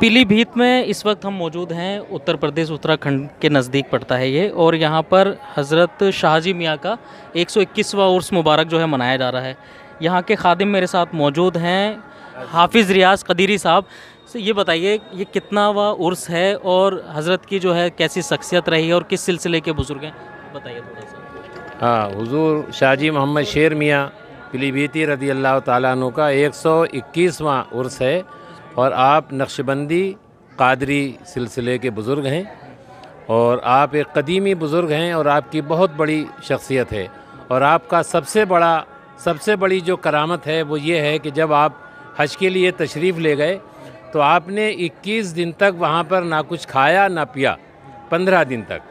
पीलीभीत में इस वक्त हम मौजूद हैं उत्तर प्रदेश उत्तराखंड के नज़दीक पड़ता है ये और यहाँ पर हज़रत शाहजी मियाँ का 121वां उर्स मुबारक जो है मनाया जा रहा है यहाँ के खादिम मेरे साथ मौजूद हैं हाफिज़ रियाज कदीरी साहब से ये बताइए ये कितना वा उर्स है और हज़रत की जो है कैसी शख्सियत रही है और किस सिलसिले के बुज़ुर्ग हैं बताइए थोड़ा सा हाँ हजूर शाहजी मोहम्मद शेर मियाँ पीलीभीती रदी अल्लाह तु का एक सौ इक्कीसवां उर्स है और आप नक्शबंदी कादरी सिलसिले के बुज़ुर्ग हैं और आप एक कदीमी बुज़ुर्ग हैं और आपकी बहुत बड़ी शख्सियत है और आपका सबसे बड़ा सबसे बड़ी जो करामत है वो ये है कि जब आप हज के लिए तशरीफ़ ले गए तो आपने 21 दिन तक वहाँ पर ना कुछ खाया ना पिया 15 दिन तक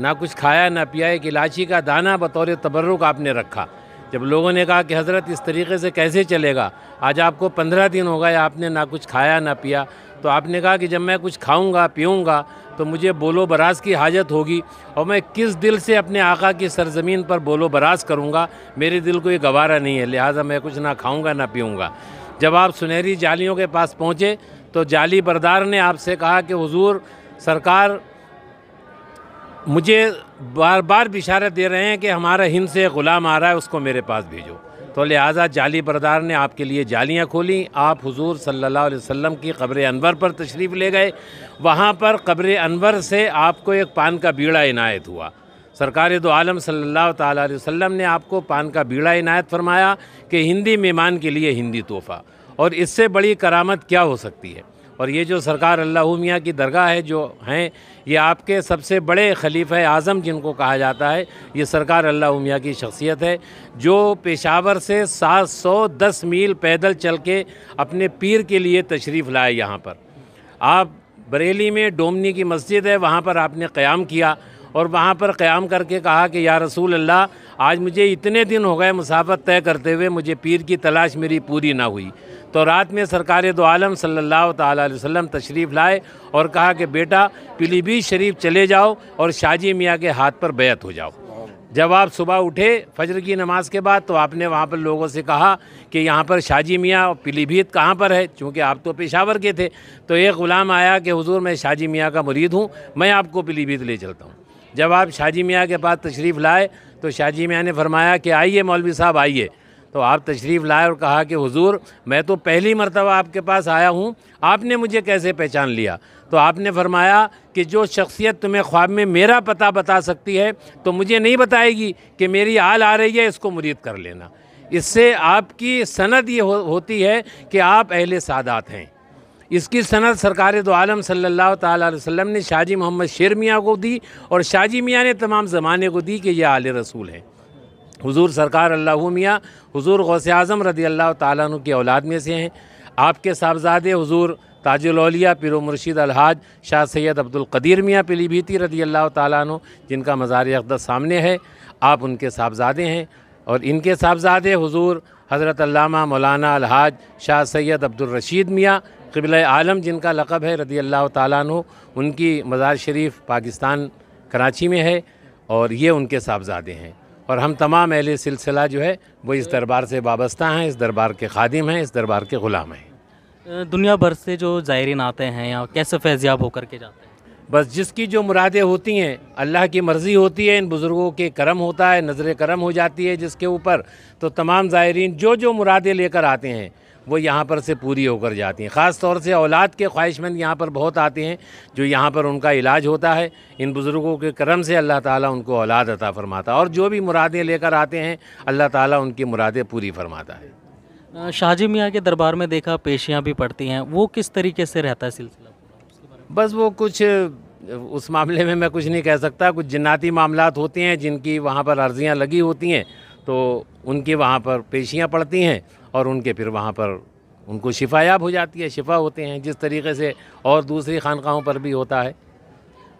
ना कुछ खाया ना पिया एक इलाची का दाना बतौर तबर्रुक आपने रखा जब लोगों ने कहा कि हज़रत इस तरीके से कैसे चलेगा आज आपको पंद्रह दिन हो गए आपने ना कुछ खाया ना पिया तो आपने कहा कि जब मैं कुछ खाऊंगा पीऊँगा तो मुझे बोलो बराज की हाजत होगी और मैं किस दिल से अपने आका की सरजमीन पर बोलो बराज करूँगा मेरे दिल को ये गवारा नहीं है लिहाजा मैं कुछ ना खाऊँगा ना पीऊँगा जब आप सुनहरी जालियों के पास पहुँचे तो जाली बरदार ने आपसे कहा कि हुजूर सरकार मुझे बार बार बिशारत दे रहे हैं कि हमारा हिंद से ग़ुलाम आ रहा है उसको मेरे पास भेजो तो लिहाजा जाली बरदार ने आपके लिए जालियाँ खोलीं आप हुजूर सल्लल्लाहु अलैहि वसल्लम की कब्र अनवर पर तशरीफ़ ले गए वहाँ पर कब्र अनवर से आपको एक पान का बीड़ा इनायत हुआ सरकार दो आलम सल्लल्लाहु अलैहि वसल्लम ने आपको पान का बीड़ा इनायत फरमाया कि हिंदी मेहमान के लिए हिंदी तोहफ़ा और इससे बड़ी करामत क्या हो सकती है और ये जो सरकार अल्लाह मियाँ की दरगाह है जो हैं ये आपके सबसे बड़े खलीफ आज़म जिनको कहा जाता है ये सरकार अल्लाह मियाँ की शख्सियत है जो पेशावर से 710 मील पैदल चल के अपने पीर के लिए तशरीफ़ लाए यहाँ पर आप बरेली में डोमनी की मस्जिद है वहाँ पर आपने क़्याम किया और वहाँ पर क़्याम करके कहा कि या रसूल अल्लाह आज मुझे इतने दिन हो गए मुसाफत तय करते हुए मुझे पीर की तलाश मेरी पूरी ना हुई तो रात में सरकार दो आलम सल्लल्लाहु अलैहि तशरीफ़ लाए और कहा कि बेटा पीलीभीत शरीफ चले जाओ और शाजी मियाँ के हाथ पर बैत हो जाओ जब आप सुबह उठे फजर की नमाज के बाद तो आपने वहाँ पर लोगों से कहा कि यहाँ पर शाजी मियाँ और पीलीभीत कहाँ पर है चूँकि आप तो पेशावर के थे तो एक ग़ुलाम आया कि हुजूर मैं शाजी मियाँ का मुरीद हूँ मैं आपको पीलीभीत ले चलता हूँ जब आप शाजी मियाँ के पास तशरीफ़ लाए तो शाजी मियाँ ने फरमाया कि आइए मौलवी साहब आइए तो आप तशरीफ़ लाए और कहा कि हुजूर मैं तो पहली मरतबा आपके पास आया हूँ आपने मुझे कैसे पहचान लिया तो आपने फरमाया कि जो शख्सियत तुम्हें ख्वाब में मेरा पता बता सकती है तो मुझे नहीं बताएगी कि मेरी आल आ रही है इसको मुरीद कर लेना इससे आपकी सनद ये हो, होती है कि आप अहल सादात हैं इसकी सनद सरकार दो आलम सल्लल्लाहु अलैहि वसल्लम ने शाहजी मोहम्मद शेर मियाँ को दी और शाहजी मियाँ ने तमाम ज़माने को दी कि यह आले रसूल हैं हुजूर सरकार अल्लाह मियाँ हुजूर गौस आज़म रदी अल्लाह तु की औलाद में से हैं आपके साहबजादे हुजूर ताजुलौलिया पिरो मुर्शीद अलहाज शाह सैयद अब्दुल कदीर मियाँ पीलीभीती रदी अल्लाह तु जिनका मज़ार अकदस सामने है आप उनके साहबजादे हैं और इनके साहबजादे हुजूर हज़रत अल्लामा मौलाना अलहाज शाह सैयद अब्दुलरशीद मियाँ कबिल आलम जिनका लकब है रदी अल्लाह तु उनकी मज़ार शरीफ पाकिस्तान कराची में है और ये उनके साहबजादे हैं और हम तमाम अहल सिलसिला जो है वो इस दरबार से वाबस्ता हैं इस दरबार के खादिम हैं इस दरबार के ग़ुलाम हैं दुनिया भर से जो ज़ायरीन आते हैं यहाँ कैसे फैजियाब होकर के जाते हैं बस जिसकी जो मुरादें होती हैं अल्लाह की मर्ज़ी होती है इन बुज़ुर्गों के करम होता है नज़र करम हो जाती है जिसके ऊपर तो तमाम ज़ायरीन जो जो मुरादें लेकर आते हैं वो यहाँ पर से पूरी होकर जाती हैं ख़ास तौर से औलाद के ख्वाहिशमंद यहाँ पर बहुत आते हैं जो यहाँ पर उनका इलाज होता है इन बुज़ुर्गों के करम से अल्लाह ताला उनको औलाद अता फ़रमाता और जो भी मुरादें लेकर आते हैं अल्लाह ताला उनकी मुरादें पूरी फ़रमाता है शाहजी मियाँ के दरबार में देखा पेशियाँ भी पड़ती हैं वो किस तरीके से रहता है सिलसिला बस वो कुछ उस मामले में मैं कुछ नहीं कह सकता कुछ जन्ाती मामला होते हैं जिनकी वहाँ पर अर्जियाँ लगी होती हैं तो उनकी वहाँ पर पेशियाँ पड़ती हैं और उनके फिर वहाँ पर उनको शिफायाब हो जाती है शिफा होते हैं जिस तरीके से और दूसरी खानकाहों पर भी होता है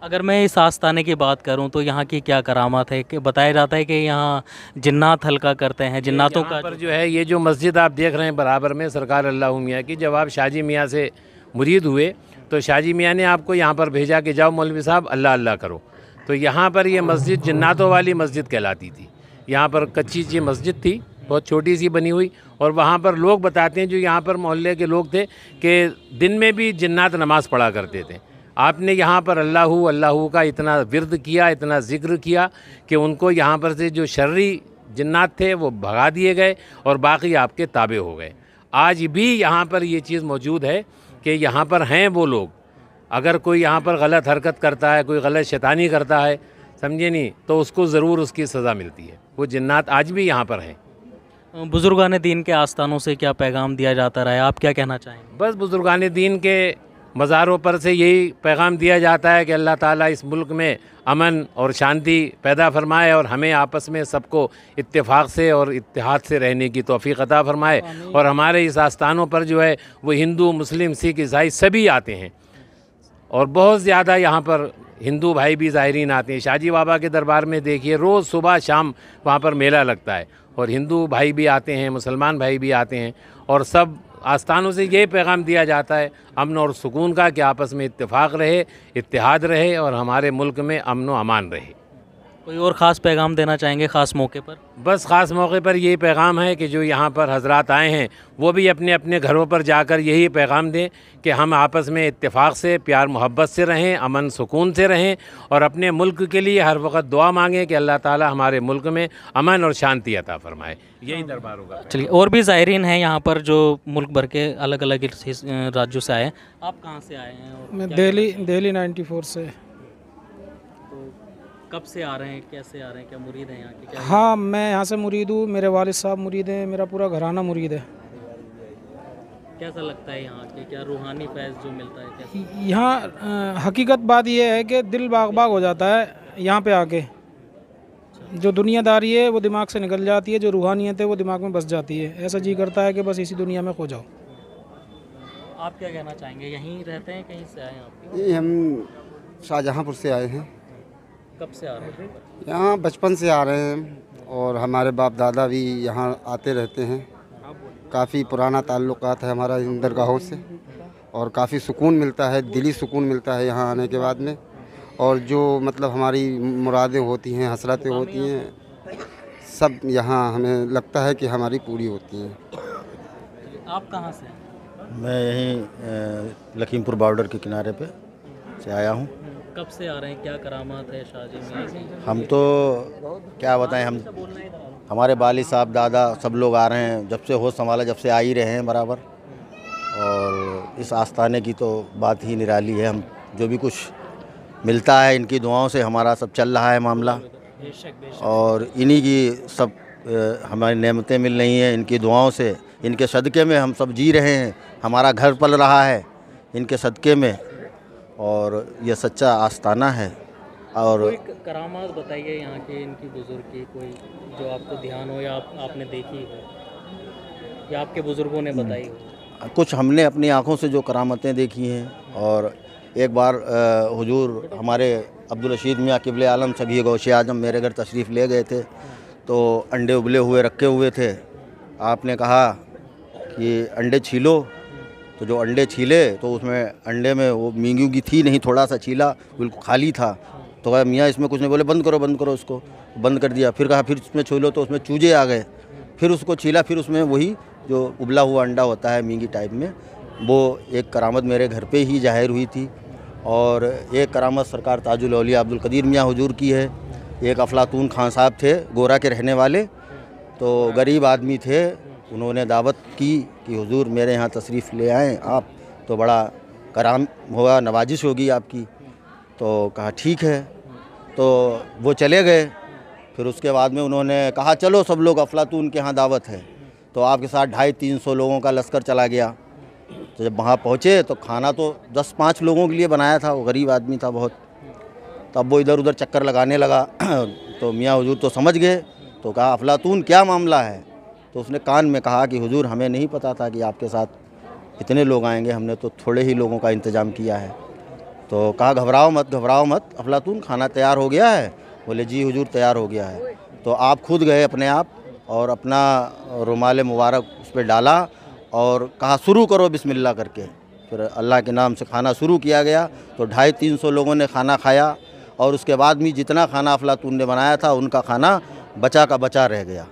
अगर मैं इस आस्थाने की बात करूं तो यहाँ की क्या करामत है कि बताया जाता है कि यहाँ जिन्नात हल्का करते हैं जिन्नातों का पर जो है ये जो मस्जिद आप देख रहे हैं बराबर में सरकार अल्लाह मियाँ की जब आप शाजी मियाँ से मुरीद हुए तो शाजी मियाँ ने आपको यहाँ पर भेजा कि जाओ मौलवी साहब अल्लाह अल्लाह करो तो यहाँ पर यह मस्जिद जन्नातों वाली मस्जिद कहलाती थी यहाँ पर कच्ची सी मस्जिद थी बहुत छोटी सी बनी हुई और वहाँ पर लोग बताते हैं जो यहाँ पर मोहल्ले के लोग थे कि दिन में भी जन्नात नमाज़ पढ़ा करते थे आपने यहाँ पर अल्लाह अल्लाह का इतना विरद किया इतना ज़िक्र किया कि उनको यहाँ पर से जो शर्री जन्नात थे वो भगा दिए गए और बाकी आपके ताबे हो गए आज भी यहाँ पर ये चीज़ मौजूद है कि यहाँ पर हैं वो लोग अगर कोई यहाँ पर गलत हरकत करता है कोई गलत शैतानी करता है समझे नहीं तो उसको ज़रूर उसकी सज़ा मिलती है वो जन्नात आज भी यहाँ पर हैं बुज़ुर्गान दीन के आस्थानों से क्या पैगाम दिया जाता रहा है आप क्या कहना चाहेंगे बस बुज़ुर्गान दीन के मज़ारों पर से यही पैगाम दिया जाता है कि अल्लाह ताला इस मुल्क में अमन और शांति पैदा फरमाए और हमें आपस में सबको इत्तेफाक से और इतिहाद से रहने की तोफ़ी अता फरमाए और हमारे इस आस्थानों पर जो है वो हिंदू मुस्लिम सिख ईसाई सभी आते हैं और बहुत ज़्यादा यहाँ पर हिंदू भाई भी ज़ायरीन आते हैं शाहजी बाबा के दरबार में देखिए रोज़ सुबह शाम वहाँ पर मेला लगता है और हिंदू भाई भी आते हैं मुसलमान भाई भी आते हैं और सब आस्थानों से यही पैगाम दिया जाता है अमन और सुकून का कि आपस में इत्तेफाक रहे इत्तेहाद रहे और हमारे मुल्क में अमन व अमान रहे कोई और ख़ास पैगाम देना चाहेंगे ख़ास मौके पर बस ख़ास मौके पर यही पैगाम है कि जो यहाँ पर हजरात आए हैं वो भी अपने अपने घरों पर जाकर यही पैगाम दें कि हम आपस में इतफाक़ से प्यार मोहब्बत से रहें अमन सुकून से रहें और अपने मुल्क के लिए हर वक्त दुआ मांगें कि अल्लाह ताला हमारे मुल्क में अमन और शांति अता फरमाए यही दरबार होगा चलिए और भी ज़ायरीन हैं यहाँ पर जो मुल्क भर के अलग अलग राज्यों से आए हैं आप कहाँ से आए हैं मैं दिल्ली दिल्ली नाइन्टी से कब से आ रहे हैं कैसे आ रहे हैं क्या मुरीद हैं यहाँ के क्या हाँ मैं यहाँ से मुरीद हूँ मेरे वालिद साहब मुरीद हैं मेरा पूरा घराना मुरीद है कैसा लगता है यहाँ के क्या रूहानी फैज जो मिलता है यहाँ हकीकत बात यह है कि दिल बाग बाग हो जाता है यहाँ पे आके जो दुनियादारी है वो दिमाग से निकल जाती है जो रूहानियत है वो दिमाग में बस जाती है ऐसा जी करता है कि बस इसी दुनिया में खो जाओ आप क्या कहना चाहेंगे यहीं रहते हैं कहीं से आए हैं आप हम शाहजहाँपुर से आए हैं कब से आ रहे हैं यहाँ बचपन से आ रहे हैं और हमारे बाप दादा भी यहाँ आते रहते हैं काफ़ी पुराना ताल्लुक है हमारा इन दरगाहों से और काफ़ी सुकून मिलता है दिली सुकून मिलता है यहाँ आने के बाद में और जो मतलब हमारी मुरादें होती हैं हसरतें होती हैं सब यहाँ हमें लगता है कि हमारी पूरी होती हैं आप कहाँ से मैं यहीं लखीमपुर बॉर्डर के किनारे पे से आया हूँ कब से आ रहे हैं क्या करामात है शाहजी में हम तो क्या बताएं हम हमारे बाली साहब दादा सब लोग आ रहे हैं जब से हो संभाला जब से आ ही रहे हैं बराबर और इस आस्थाने की तो बात ही निराली है हम जो भी कुछ मिलता है इनकी दुआओं से हमारा सब चल रहा है मामला और इन्हीं की सब हमारी नेमतें मिल रही हैं इनकी दुआओं से इनके सदक़े में हम सब जी रहे हैं हमारा घर पल रहा है इनके सदक़े में और यह सच्चा आस्थाना है और करामात बताइए यहाँ के इनकी बुज़ुर्ग की कोई जो आपको ध्यान हो या आप, आपने देखी हो या आपके बुज़ुर्गों ने बताई हो हम्म। कुछ हमने अपनी आँखों से जो करामतें देखी हैं और एक बार हजूर हुजूर हमारे अब्दुल रशीद मियाँ किबल आलम सभी गौशे आजम मेरे घर तशरीफ़ ले गए थे तो अंडे उबले हुए रखे हुए थे आपने कहा कि अंडे छीलो तो जो अंडे छीले तो उसमें अंडे में वो मींगी की थी नहीं थोड़ा सा छीला बिल्कुल खाली था तो कहा मियाँ इसमें कुछ नहीं बोले बंद करो बंद करो उसको बंद कर दिया फिर कहा फिर उसमें छूलो तो उसमें चूजे आ गए फिर उसको छीला फिर उसमें वही जो उबला हुआ अंडा होता है मींगी टाइप में वो एक करामत मेरे घर पर ही जाहिर हुई थी और एक करामत सरकार ताजुल अलिया अब्दुल कदीर मियाँ हजूर की है एक अफलातून खान साहब थे गोरा के रहने वाले तो गरीब आदमी थे उन्होंने दावत की कि हुजूर मेरे यहाँ तशरीफ़ ले आएँ आप तो बड़ा कराम होगा नवाजिश होगी आपकी तो कहा ठीक है तो वो चले गए फिर उसके बाद में उन्होंने कहा चलो सब लोग अफलातून के यहाँ दावत है तो आपके साथ ढाई तीन सौ लोगों का लश्कर चला गया तो जब वहाँ पहुँचे तो खाना तो दस पाँच लोगों के लिए बनाया था वो गरीब आदमी था बहुत तब वो इधर उधर चक्कर लगाने लगा तो मियाँ हजूर तो समझ गए तो कहा अफलातून क्या मामला है तो उसने कान में कहा कि हुजूर हमें नहीं पता था कि आपके साथ इतने लोग आएंगे हमने तो थोड़े ही लोगों का इंतज़ाम किया है तो कहा घबराओ मत घबराओ मत अफलातून खाना तैयार हो गया है बोले जी हुजूर तैयार हो गया है तो आप खुद गए अपने आप और अपना रुमाल मुबारक उस पर डाला और कहा शुरू करो बिसमिल्ला करके फिर अल्लाह के नाम से खाना शुरू किया गया तो ढाई तीन सौ लोगों ने खाना खाया और उसके बाद भी जितना खाना अफलातून ने बनाया था उनका खाना बचा का बचा रह गया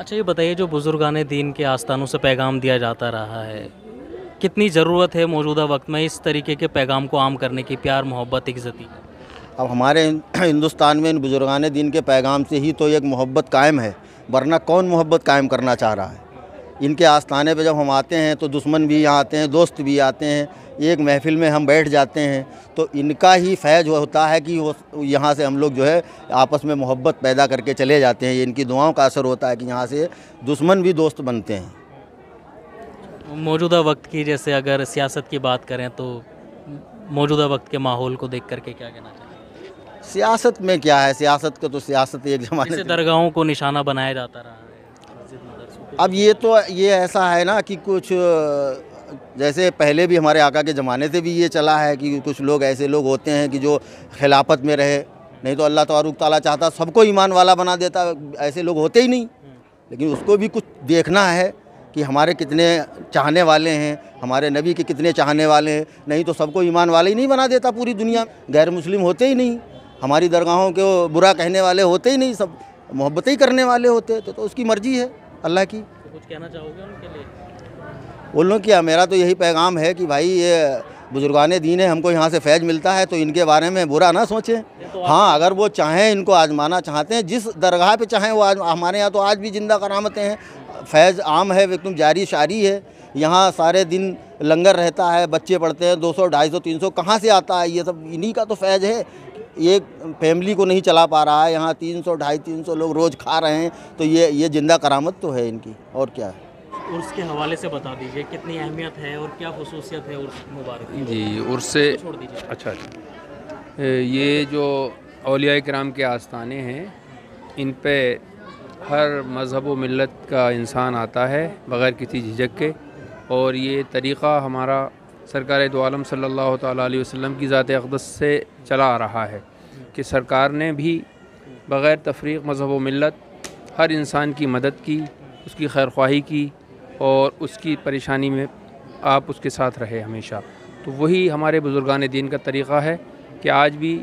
अच्छा ये बताइए जो बुज़ुर्गान दीन के आस्थानों से पैगाम दिया जाता रहा है कितनी ज़रूरत है मौजूदा वक्त में इस तरीके के पैगाम को आम करने की प्यार मोहब्बत इज्जती अब हमारे हिंदुस्तान में इन बुज़ुर्गान दीन के पैगाम से ही तो एक मोहब्बत कायम है वरना कौन मोहब्बत कायम करना चाह रहा है इनके आस्थाने पे जब हम आते हैं तो दुश्मन भी यहाँ आते हैं दोस्त भी आते हैं एक महफिल में हम बैठ जाते हैं तो इनका ही फैज़ होता है कि यहाँ से हम लोग जो है आपस में मोहब्बत पैदा करके चले जाते हैं इनकी दुआओं का असर होता है कि यहाँ से दुश्मन भी दोस्त बनते हैं मौजूदा वक्त की जैसे अगर सियासत की बात करें तो मौजूदा वक्त के माहौल को देख करके क्या कहना चाहिए सियासत में क्या है सियासत का तो सियासत एक जमाने दरगाहों को निशाना बनाया जाता रहा अब ये तो ये ऐसा है ना कि कुछ जैसे पहले भी हमारे आका के ज़माने से भी ये चला है कि कुछ लोग ऐसे लोग होते हैं कि जो खिलाफत में रहे नहीं तो अल्लाह तबारक ताला चाहता सबको ईमान वाला बना देता ऐसे लोग होते ही नहीं लेकिन उसको भी कुछ देखना है कि हमारे कितने चाहने वाले हैं हमारे नबी के कितने चाहने वाले हैं नहीं तो सबको ईमान वाले ही नहीं बना देता पूरी दुनिया गैर मुस्लिम होते ही नहीं हमारी दरगाहों के बुरा कहने वाले होते ही नहीं सब मोहब्बत ही करने वाले होते तो, तो उसकी मर्ज़ी है अल्लाह की तो कुछ कहना चाहोगे उनके लिए उन लोग क्या मेरा तो यही पैगाम है कि भाई ये बुजुर्गान दीन है हमको यहाँ से फैज मिलता है तो इनके बारे में बुरा ना सोचें तो हाँ अगर वो चाहें इनको आजमाना चाहते हैं जिस दरगाह पे चाहें वो आज हमारे यहाँ तो आज भी जिंदा करामते हैं फैज़ आम है एकदम जारी शारी है यहाँ सारे दिन लंगर रहता है बच्चे पढ़ते हैं 200 250 300 कहाँ से आता है ये सब इन्हीं का तो फैज़ है ये फैमिली को नहीं चला पा रहा है यहाँ तीन सौ ढाई तीन सौ लोग रोज़ खा रहे हैं तो ये ये जिंदा करामत तो है इनकी और क्या है उर्स के हवाले से बता दीजिए कितनी अहमियत है और क्या खसूसियत है उर्स मुबारक जी उर्स से छोड़ दीजिए अच्छा जी अच्छा। ये जो अलिया कराम के आस्थाने हैं इन पर हर मज़हब व मिलत का इंसान आता है बग़ैर किसी झिझक के और ये तरीक़ा हमारा सरकार दो आलम सल्ला वसम की ज़ात अकदस से चला आ रहा है कि सरकार ने भी बग़ैर तफरीक मज़हब व मिलत हर इंसान की मदद की उसकी खैर ख्वाही की और उसकी परेशानी में आप उसके साथ रहे हमेशा तो वही हमारे बुज़ुर्गान दीन का तरीक़ा है कि आज भी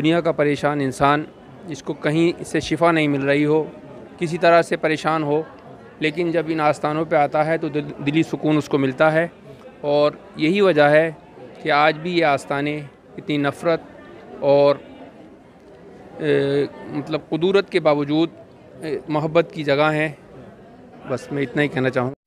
दुनिया का परेशान इंसान जिसको कहीं से शिफा नहीं मिल रही हो किसी तरह से परेशान हो लेकिन जब इन आस्थानों पर आता है तो दिली सुकून उसको मिलता है और यही वजह है कि आज भी ये आस्थाने इतनी नफ़रत और ए, मतलब क़ुदूरत के बावजूद मोहब्बत की जगह हैं बस मैं इतना ही कहना चाहूँगा